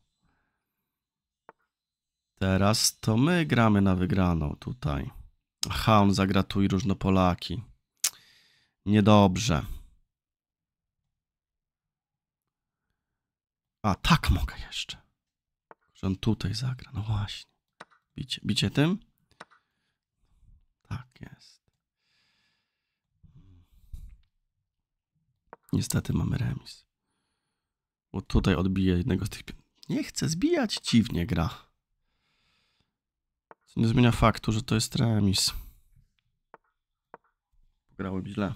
[SPEAKER 1] Teraz to my gramy na wygraną tutaj. Aha, on zagra tu i różnopolaki. Niedobrze. A, tak mogę jeszcze. Że on tutaj zagra, no właśnie. Bicie, bicie tym? Tak jest. Niestety mamy remis. Bo tutaj odbije jednego z tych... Nie chcę zbijać, dziwnie gra. Co nie zmienia faktu, że to jest remis. Grałem źle.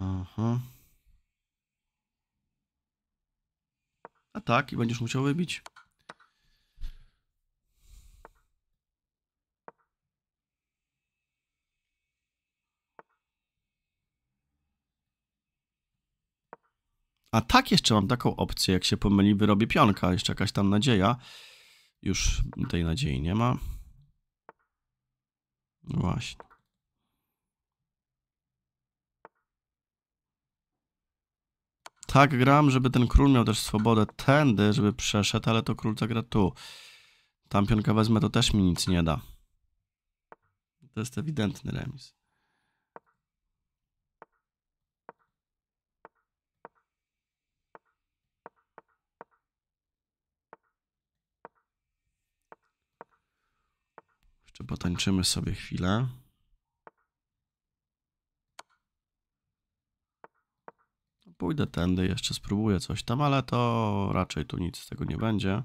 [SPEAKER 1] Aha. A tak, i będziesz musiał wybić. A tak jeszcze mam taką opcję, jak się pomyli, wyrobię pionka, jeszcze jakaś tam nadzieja. Już tej nadziei nie ma. No właśnie. Tak gram, żeby ten król miał też swobodę tędy, żeby przeszedł, ale to król zagra tak tu. Tam pionka wezmę, to też mi nic nie da. To jest ewidentny remis. Skończymy sobie chwilę. Pójdę tędy, jeszcze spróbuję coś tam, ale to raczej tu nic z tego nie będzie.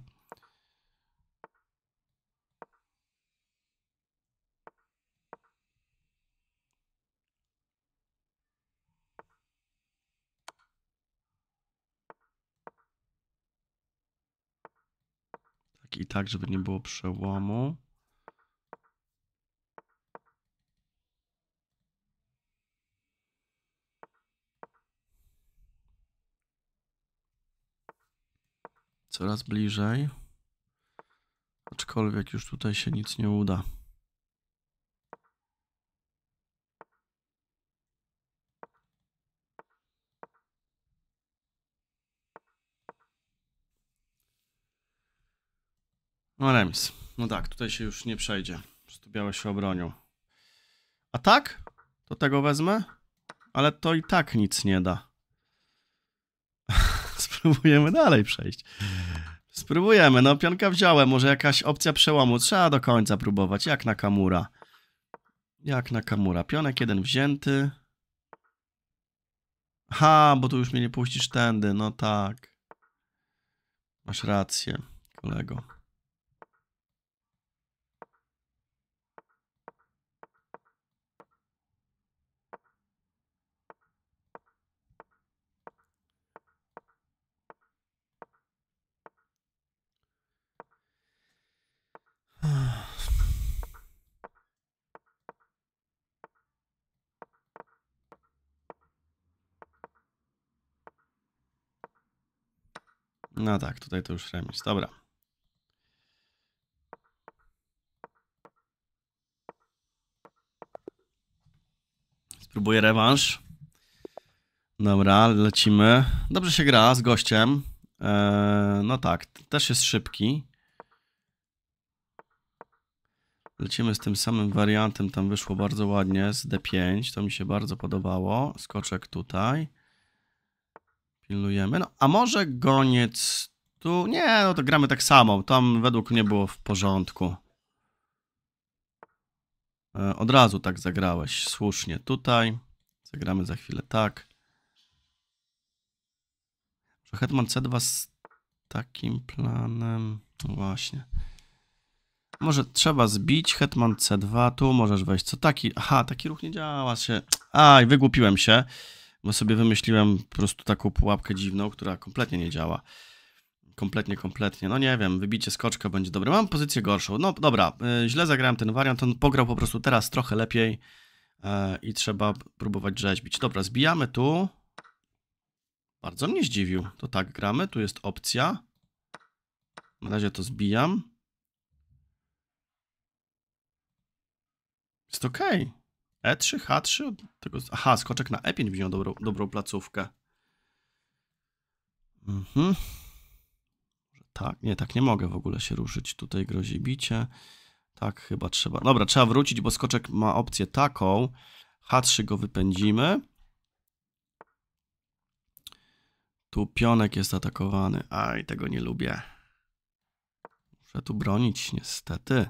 [SPEAKER 1] Tak i tak, żeby nie było przełomu. coraz bliżej. Aczkolwiek już tutaj się nic nie uda. No remis. No tak, tutaj się już nie przejdzie. to białe się obronią. A tak? To tego wezmę? Ale to i tak nic nie da spróbujemy dalej przejść. Spróbujemy, no pionka wziąłem, może jakaś opcja przełomu. Trzeba do końca próbować, jak na Kamura. Jak na Kamura. Pionek jeden wzięty. Ha, bo tu już mnie nie puścisz tędy, no tak. Masz rację, kolego. No tak, tutaj to już remis. Dobra. Spróbuję rewanż. Dobra, lecimy. Dobrze się gra z gościem. Eee, no tak, też jest szybki. Lecimy z tym samym wariantem, tam wyszło bardzo ładnie z D5, to mi się bardzo podobało. Skoczek tutaj pilnujemy. No, a może goniec tu... Nie, no to gramy tak samo. Tam według mnie było w porządku. E, od razu tak zagrałeś. Słusznie. Tutaj. Zagramy za chwilę tak. Hetman C2 z takim planem... No właśnie. Może trzeba zbić Hetman C2. Tu możesz wejść. Co taki... Aha, taki ruch nie działa się. Aj, wygłupiłem się bo sobie wymyśliłem po prostu taką pułapkę dziwną, która kompletnie nie działa. Kompletnie, kompletnie. No nie wiem, wybicie skoczka będzie dobre. Mam pozycję gorszą. No dobra, y, źle zagrałem ten wariant, on pograł po prostu teraz trochę lepiej e, i trzeba próbować rzeźbić. Dobra, zbijamy tu. Bardzo mnie zdziwił. To tak gramy, tu jest opcja. Na razie to zbijam. Jest okej. Okay. E3, H3? Tego, aha, skoczek na E5 wziął dobrą, dobrą placówkę. Mhm. Tak, nie, tak nie mogę w ogóle się ruszyć. Tutaj grozi bicie. Tak, chyba trzeba. Dobra, trzeba wrócić, bo skoczek ma opcję taką. H3 go wypędzimy. Tu pionek jest atakowany. Aj, tego nie lubię. Muszę tu bronić, niestety.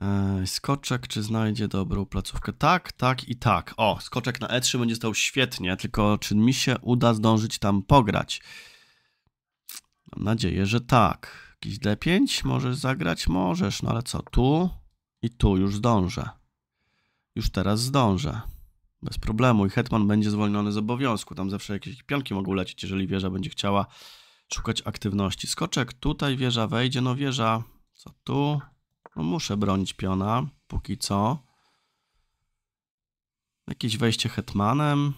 [SPEAKER 1] E, skoczek, czy znajdzie dobrą placówkę? Tak, tak i tak. O, skoczek na E3 będzie stał świetnie, tylko czy mi się uda zdążyć tam pograć? Mam nadzieję, że tak. Jakiś D5 możesz zagrać? Możesz, no ale co, tu i tu już zdążę. Już teraz zdążę. Bez problemu i Hetman będzie zwolniony z obowiązku. Tam zawsze jakieś pionki mogą lecieć, jeżeli wieża będzie chciała szukać aktywności. Skoczek, tutaj wieża wejdzie, no wieża, co tu? No muszę bronić piona, póki co. Jakieś wejście hetmanem.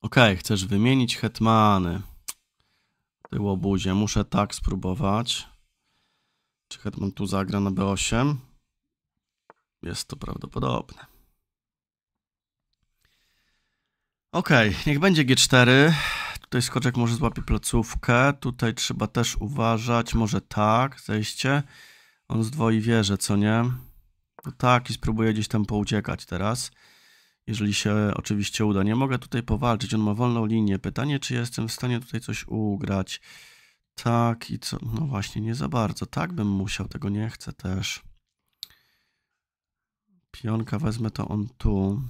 [SPEAKER 1] OK, chcesz wymienić hetmany. Ty łobuzie, muszę tak spróbować. Czy hetman tu zagra na b8? Jest to prawdopodobne. OK, niech będzie g4. Tutaj skoczek może złapie placówkę. Tutaj trzeba też uważać. Może tak, zejście. On zdwoi wieżę, co nie? To no tak, i spróbuję gdzieś tam pouciekać teraz. Jeżeli się oczywiście uda. Nie mogę tutaj powalczyć, on ma wolną linię. Pytanie, czy jestem w stanie tutaj coś ugrać. Tak i co? No właśnie, nie za bardzo. Tak bym musiał, tego nie chcę też. Pionka wezmę to on tu.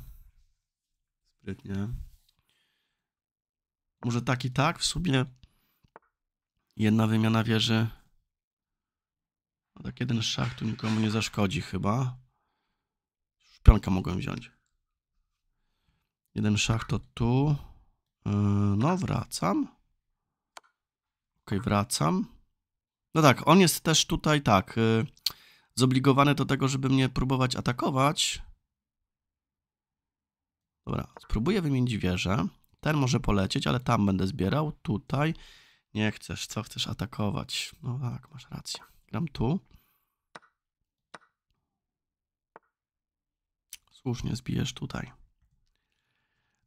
[SPEAKER 1] Sprytnie. Może tak i tak w sumie. Jedna wymiana wieży. No tak jeden szach tu nikomu nie zaszkodzi chyba. Szpionka mogłem wziąć. Jeden szach to tu. E, no, wracam. Ok, wracam. No tak, on jest też tutaj tak. E, zobligowany do tego, żeby mnie próbować atakować. Dobra, spróbuję wymienić wieżę. Ten może polecieć, ale tam będę zbierał. Tutaj nie chcesz. Co chcesz atakować? No tak, masz rację. Gram tu. Słusznie, zbijesz tutaj.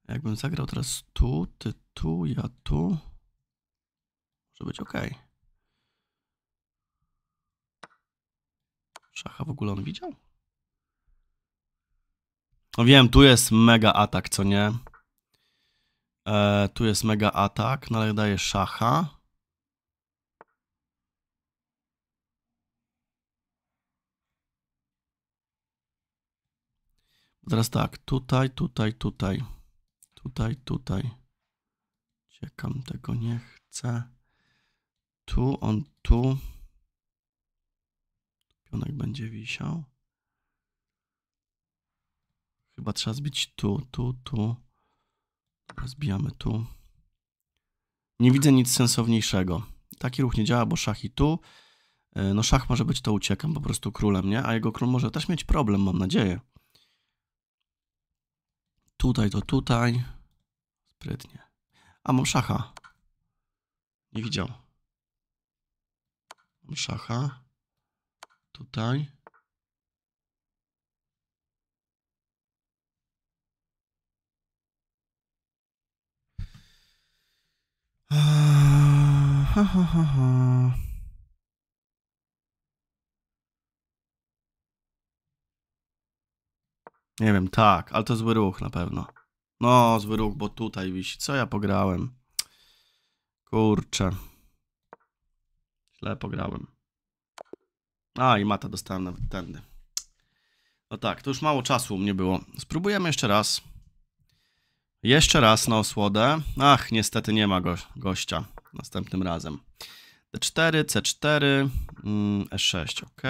[SPEAKER 1] Jakbym zagrał teraz tu, ty tu, ja tu. Może być ok. Szacha w ogóle on widział? No wiem, tu jest mega atak, co nie? E, tu jest mega atak, no ale daje szacha. Teraz tak, tutaj, tutaj, tutaj, tutaj, tutaj. Ciekam, tego nie chcę. Tu, on tu. Pionek będzie wisiał. Chyba trzeba zbić tu, tu, tu. Zbijamy tu. Nie widzę nic sensowniejszego. Taki ruch nie działa, bo szach i tu. E, no szach może być, to uciekam po prostu królem, nie? A jego król może też mieć problem, mam nadzieję. Tutaj to tutaj. Sprytnie. A mam szacha. Nie widział. Mam szacha. Tutaj. Nie wiem, tak, ale to zły ruch na pewno. No, zły ruch, bo tutaj wisi. Co ja pograłem? Kurczę. Źle pograłem. A, i mata dostałem nawet tędy. No tak, to już mało czasu u mnie było. Spróbujemy jeszcze raz. Jeszcze raz na osłodę. Ach, niestety nie ma go, gościa następnym razem. D4, C4, E6, ok.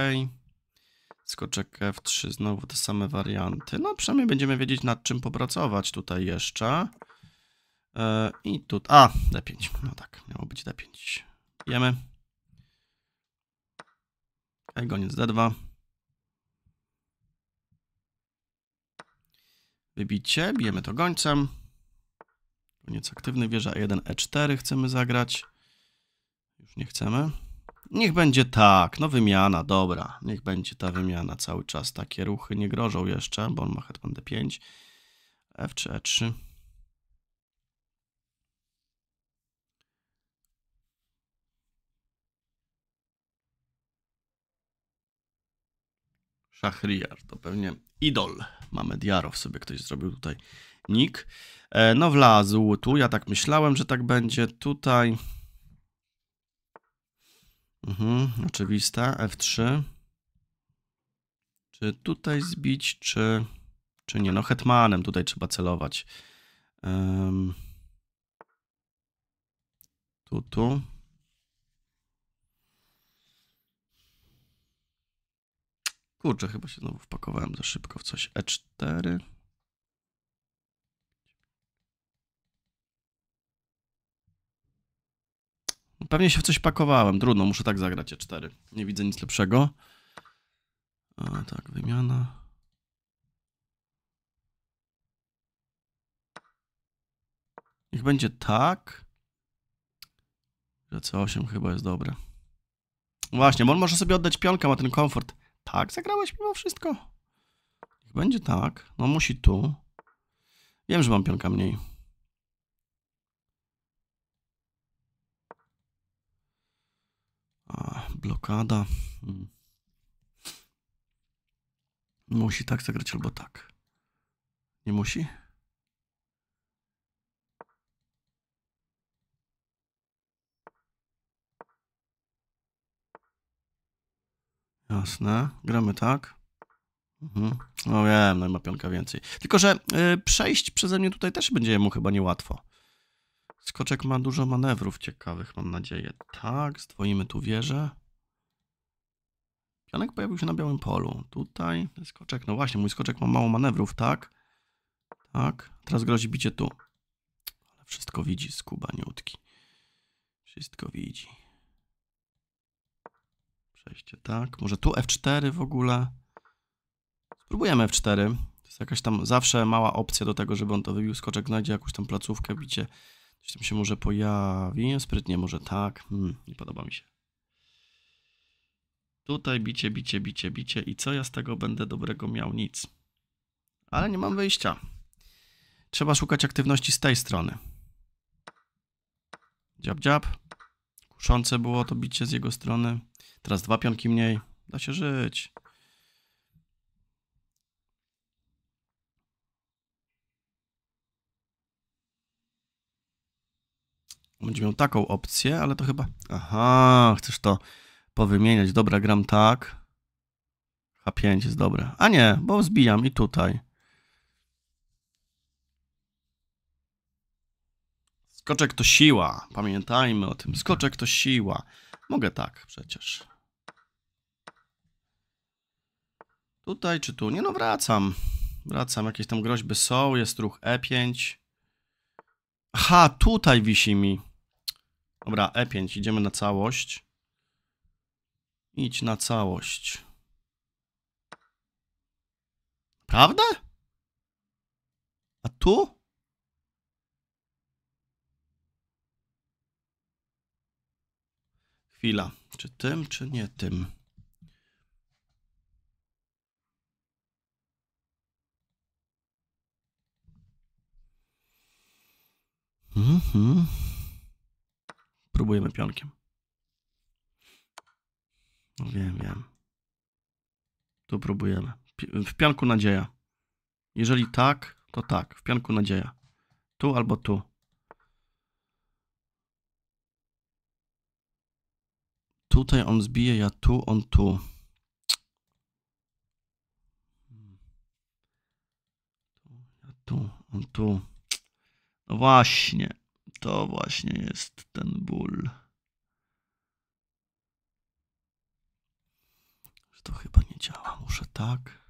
[SPEAKER 1] Skoczek F3, znowu te same warianty. No przynajmniej będziemy wiedzieć nad czym popracować tutaj jeszcze. E, I tu, a, D5, no tak, miało być D5. Jemy. Okay, e, goniec D2. Wybicie, bijemy to gońcem. Koniec aktywny, wieża E1, E4 chcemy zagrać. Już nie chcemy. Niech będzie tak, no wymiana, dobra. Niech będzie ta wymiana cały czas. Takie ruchy nie grożą jeszcze, bo on ma hetman D5. F3, E3. Szachriar, to pewnie idol. Mamy Diarow sobie ktoś zrobił tutaj Nick, e, No wlazł tu, ja tak myślałem, że tak będzie. Tutaj... Mhm, oczywiste, F3. Czy tutaj zbić, czy, czy nie? No hetmanem tutaj trzeba celować. Um, tu, tu. Kurczę, chyba się znowu wpakowałem za szybko w coś. E4. Pewnie się w coś pakowałem. Trudno, muszę tak zagrać E4. Nie widzę nic lepszego. A, tak, wymiana. Niech będzie tak. Że C8 chyba jest dobre. Właśnie, bo on może sobie oddać pionkę, ma ten komfort. Tak, zagrałeś mimo wszystko. Niech będzie tak. No musi tu. Wiem, że mam pionka mniej. blokada. Hmm. Musi tak zagrać albo tak. Nie musi? Jasne, gramy tak. Mhm. No wiem, no ma pionka więcej. Tylko, że y, przejść przeze mnie tutaj też będzie mu chyba niełatwo. Skoczek ma dużo manewrów ciekawych, mam nadzieję. Tak, zdwoimy tu wieżę. Pionek pojawił się na białym polu. Tutaj skoczek. No właśnie, mój skoczek ma mało manewrów, tak? Tak. Teraz grozi bicie tu. Ale wszystko widzi, skubaniutki. Wszystko widzi. Przejście tak. Może tu F4 w ogóle. Spróbujemy F4. To jest jakaś tam zawsze mała opcja do tego, żeby on to wybił. Skoczek znajdzie jakąś tam placówkę, bicie w tam się może pojawi. Sprytnie może tak. Hmm, nie podoba mi się. Tutaj bicie, bicie, bicie, bicie. I co ja z tego będę dobrego miał? Nic. Ale nie mam wyjścia. Trzeba szukać aktywności z tej strony. Dziab, dziab. Kuszące było to bicie z jego strony. Teraz dwa pionki mniej. Da się żyć. Będzie miał taką opcję, ale to chyba... Aha, chcesz to powymieniać. Dobra, gram tak. H5 jest dobre. A nie, bo zbijam i tutaj. Skoczek to siła. Pamiętajmy o tym. Skoczek to siła. Mogę tak przecież. Tutaj czy tu? Nie no, wracam. Wracam. Jakieś tam groźby są. Jest ruch E5. Aha, tutaj wisi mi. Dobra, E5, idziemy na całość. Idź na całość. Prawda? A tu? Chwila. Czy tym, czy nie tym? Mhm. Próbujemy pionkiem. No wiem, wiem. Tu próbujemy. W pianku nadzieja. Jeżeli tak, to tak. W pianku nadzieja. Tu albo tu. Tutaj on zbije, ja tu, on tu. Ja tu, on tu. No właśnie to właśnie jest ten ból. To chyba nie działa. Muszę tak.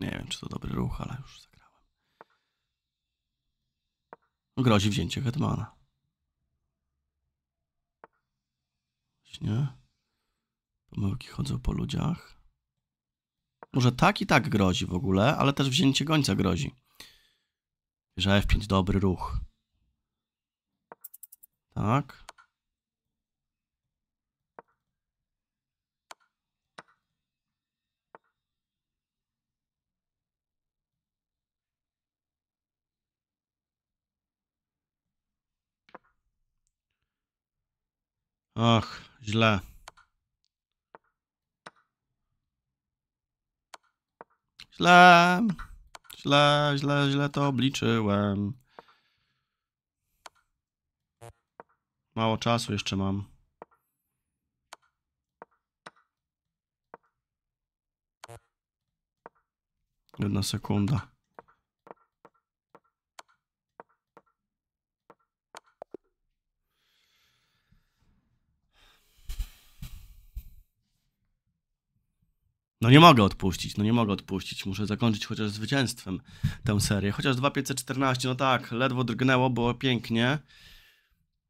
[SPEAKER 1] Nie wiem, czy to dobry ruch, ale już zagrałem. Grozi wzięcie Hetmana. Nie? Pomyłki chodzą po ludziach. Może tak i tak grozi w ogóle, ale też wzięcie gońca grozi. Że F5 dobry ruch. Tak. Ach, źle. Źle. Źle, źle, źle to obliczyłem. Mało czasu jeszcze mam. Jedna sekunda. No nie mogę odpuścić, no nie mogę odpuścić. Muszę zakończyć chociaż zwycięstwem tę serię. Chociaż 2514, no tak, ledwo drgnęło, było pięknie.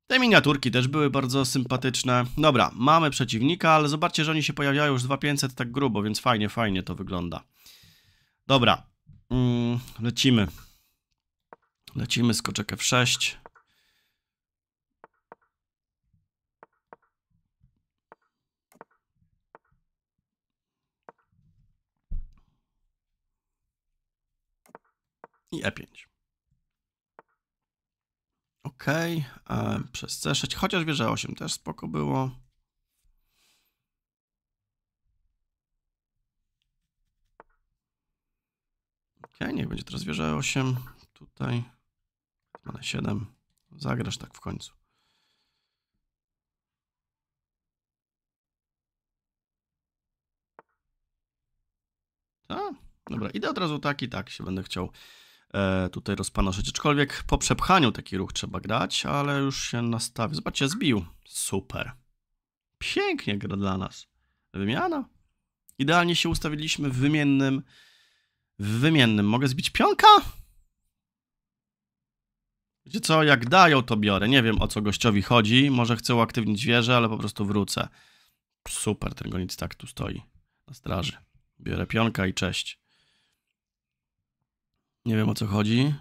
[SPEAKER 1] Te miniaturki też były bardzo sympatyczne. Dobra, mamy przeciwnika, ale zobaczcie, że oni się pojawiają już 2500 tak grubo, więc fajnie, fajnie to wygląda. Dobra, mm, lecimy. Lecimy, skoczek F6. i E5. Ok, e, przez C6, chociaż wieża 8 e też spoko było. Ok, niech będzie teraz wieża 8, e tutaj na 7, zagrasz tak w końcu. A, tak? dobra, idę od razu tak i tak się będę chciał E, tutaj rozpanoszyć. Aczkolwiek po przepchaniu taki ruch trzeba grać, ale już się nastawił. Zobaczcie, zbił. Super. Pięknie gra dla nas. Wymiana. Idealnie się ustawiliśmy w wymiennym. W wymiennym. Mogę zbić pionka? Wiecie co, jak dają to biorę. Nie wiem o co gościowi chodzi. Może chcę uaktywnić wieżę, ale po prostu wrócę. Super, ten goniec tak tu stoi na straży. Biorę pionka i cześć. Nie wiem o co chodzi.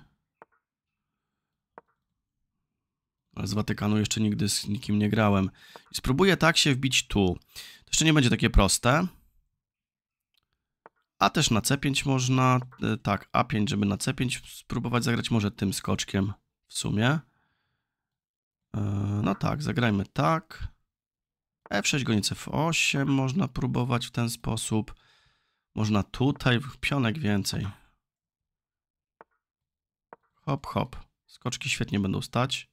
[SPEAKER 1] Ale z Watykanu jeszcze nigdy z nikim nie grałem. I spróbuję tak się wbić tu. To jeszcze nie będzie takie proste. A też na C5 można, e, tak, A5, żeby na C5 spróbować zagrać może tym skoczkiem w sumie. E, no tak, zagrajmy tak. F6 goni F8 można próbować w ten sposób. Można tutaj, pionek więcej. Hop, hop. Skoczki świetnie będą stać.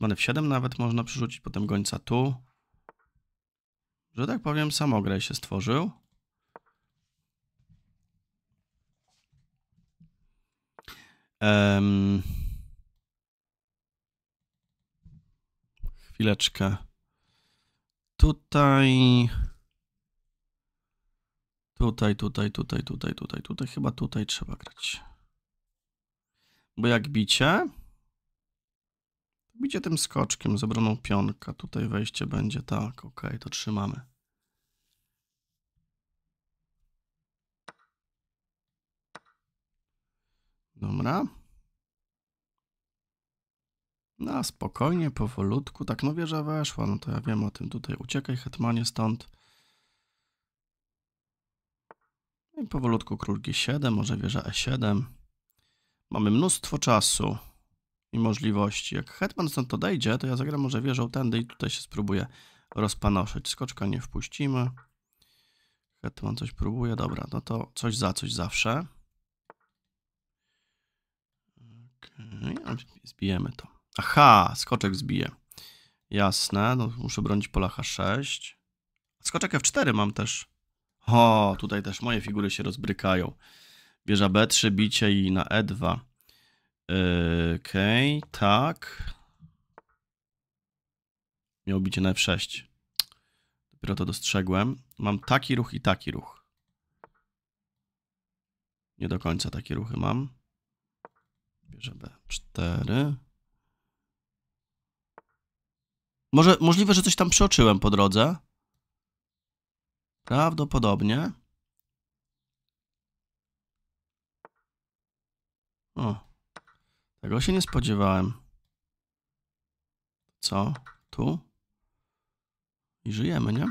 [SPEAKER 1] Mamy w 7 nawet można przerzucić, potem gońca tu. Że tak powiem, samograj się stworzył. Um, chwileczkę. Tutaj. Tutaj, tutaj, tutaj, tutaj, tutaj, tutaj. Chyba tutaj trzeba grać. Bo jak bicie, bicie tym skoczkiem z obroną pionka. Tutaj wejście będzie tak, ok, to trzymamy. Dobra. No, spokojnie, powolutku. Tak, no wieża weszła, no to ja wiem o tym tutaj. Uciekaj, hetmanie, stąd. No I powolutku król G7, może wieża E7. Mamy mnóstwo czasu i możliwości. Jak Hetman stąd to dojdzie, to ja zagram może wieżą tędy i tutaj się spróbuję rozpanoszyć. Skoczka nie wpuścimy. Hetman coś próbuje, dobra, no to coś za coś zawsze. okay. zbijemy to. Aha, skoczek zbije. Jasne, no muszę bronić pola H6. Skoczek F4 mam też. O, tutaj też moje figury się rozbrykają. Bierze B3, bicie i na E2. Yy, okej, okay, tak. Miał bicie na F6. Dopiero to dostrzegłem. Mam taki ruch i taki ruch. Nie do końca takie ruchy mam. Bierze B4. Może możliwe, że coś tam przeoczyłem po drodze. Prawdopodobnie. O, tego się nie spodziewałem. Co? Tu? I żyjemy, nie?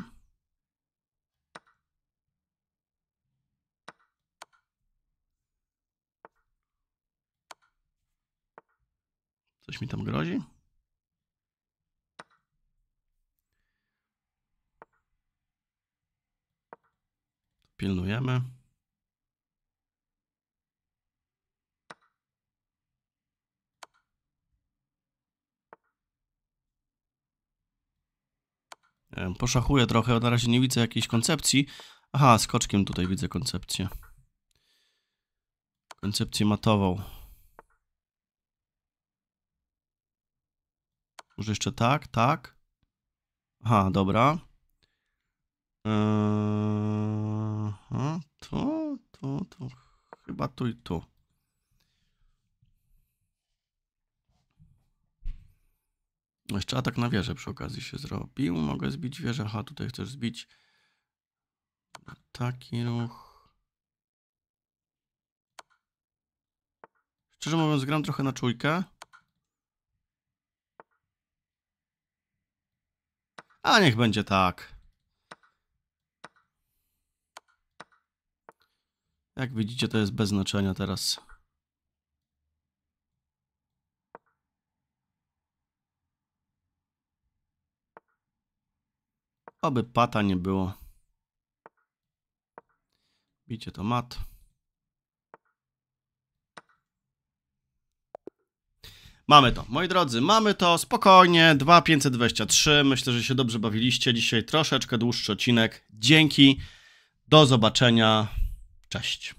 [SPEAKER 1] Coś mi tam grozi? Pilnujemy. poszachuję trochę, na razie nie widzę jakiejś koncepcji. Aha, skoczkiem tutaj widzę koncepcję. Koncepcję matową. Może jeszcze tak, tak. Aha, dobra. Eee, to, to, to. Chyba tu i tu. Jeszcze atak na wieżę przy okazji się zrobił. Mogę zbić wieżę. Aha, tutaj chcesz zbić. Taki ruch. Szczerze mówiąc, gram trochę na czujkę. A niech będzie tak. Jak widzicie, to jest bez znaczenia teraz. Aby pata nie było. Bicie to mat. Mamy to, moi drodzy, mamy to, spokojnie, 2523, myślę, że się dobrze bawiliście, dzisiaj troszeczkę dłuższy odcinek, dzięki, do zobaczenia, cześć.